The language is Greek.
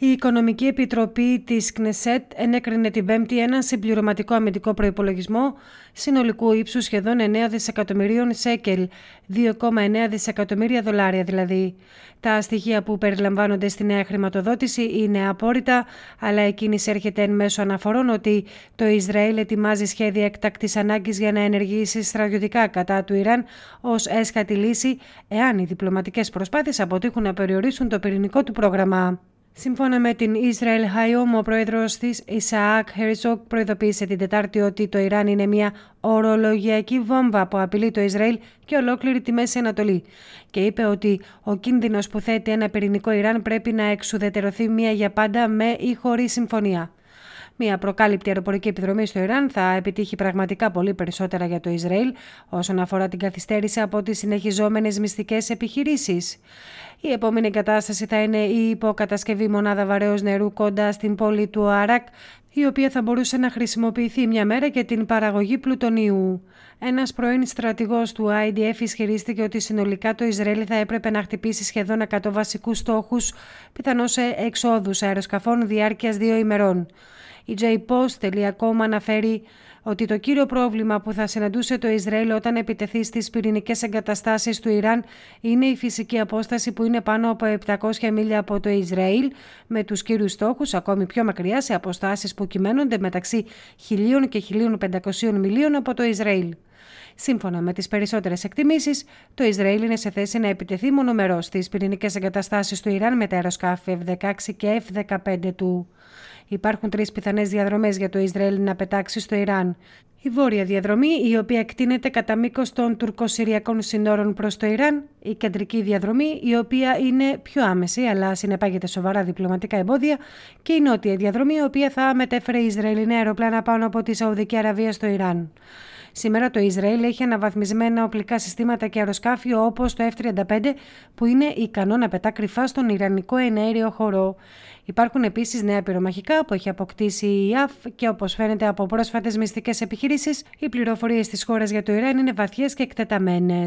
Η Οικονομική Επιτροπή της ΚΝΕΣΕΤ ενέκρινε την Πέμπτη ένα συμπληρωματικό αμυντικό προπολογισμό συνολικού ύψους σχεδόν 9 δισεκατομμυρίων σέκελ, 2,9 δισεκατομμύρια δολάρια δηλαδή. Τα στοιχεία που περιλαμβάνονται στη νέα χρηματοδότηση είναι απόρριτα, αλλά εκείνη έρχεται εν μέσω αναφορών ότι το Ισραήλ ετοιμάζει σχέδια εκτακτής ανάγκης για να ενεργήσει στρατιωτικά κατά του Ιράν ως έσχατη λύση, εάν οι διπλωματικές προσπάθειες αποτύχουν να περιορίσουν το πυρηνικό του πρόγραμμα. Σύμφωνα με την Ισραήλ Χαϊόμ, ο πρόεδρος της Ισαάκ Χεριζόκ προειδοποίησε την Τετάρτη ότι το Ιράν είναι μια ορολογιακή βόμβα που απειλεί το Ισραήλ και ολόκληρη τη Μέση Ανατολή. Και είπε ότι ο κίνδυνος που θέτει ένα πυρηνικό Ιράν πρέπει να εξουδετερωθεί μία για πάντα με ή χωρίς συμφωνία. Μια προκάλυπτη αεροπορική επιδρομή στο Ιράν θα επιτύχει πραγματικά πολύ περισσότερα για το Ισραήλ όσον αφορά την καθυστέρηση από τις συνεχιζόμενες μυστικές επιχειρήσεις. Η επόμενη κατάσταση θα είναι η υποκατασκευή μονάδα βαρέως νερού κοντά στην πόλη του Αράκ, η οποία θα μπορούσε να χρησιμοποιηθεί μια μέρα για την παραγωγή πλουτονίου. Ένας πρώην στρατηγός του IDF ισχυρίστηκε ότι συνολικά το Ισραήλ θα έπρεπε να χτυπήσει σχεδόν 100 βασικούς στόχους, πιθανώς σε εξόδους αεροσκαφών διάρκειας δύο ημερών. Η jpost.com ακόμα αναφέρει ότι το κύριο πρόβλημα που θα συναντούσε το Ισραήλ όταν επιτεθεί στις πυρηνικές εγκαταστάσεις του Ιράν είναι η φυσική απόσταση που είναι πάνω από 700 μίλια από το Ισραήλ, με τους κύριους στόχους ακόμη πιο μακριά σε αποστάσεις που κυμαίνονται μεταξύ 1000 και 1500 μιλίων από το Ισραήλ. Σύμφωνα με τις περισσότερες εκτιμήσεις, το Ισραήλ είναι σε θέση να επιτεθεί μονομερό στις πυρηνικές εγκαταστάσεις του Ιράν με τα αεροσκάφη F-16 και F-15 του. Υπάρχουν τρεις πιθανές διαδρομές για το Ισραήλ να πετάξει στο Ιράν. Η βόρεια διαδρομή, η οποία εκτείνεται κατά μήκος των τουρκο-συριακών συνόρων προς το Ιράν, η κεντρική διαδρομή, η οποία είναι πιο άμεση αλλά συνεπάγεται σοβαρά διπλωματικά εμπόδια, και η νότια διαδρομή, η οποία θα μετέφερε Ισραηλινά αεροπλάνα πάνω από τη Σαουδική Αραβία στο Ιράν. Σήμερα το Ισραήλ έχει αναβαθμισμένα οπλικά συστήματα και αεροσκάφη όπως το F-35 που είναι ικανό να πετά κρυφά στον Ιρανικό ενέριο χώρο. Υπάρχουν επίσης νέα πυρομαχικά που έχει αποκτήσει η ΙΑΦ και όπως φαίνεται από πρόσφατες μυστικές επιχειρήσεις, οι πληροφορίες της χώρας για το Ιράν είναι βαθιές και εκτεταμένες.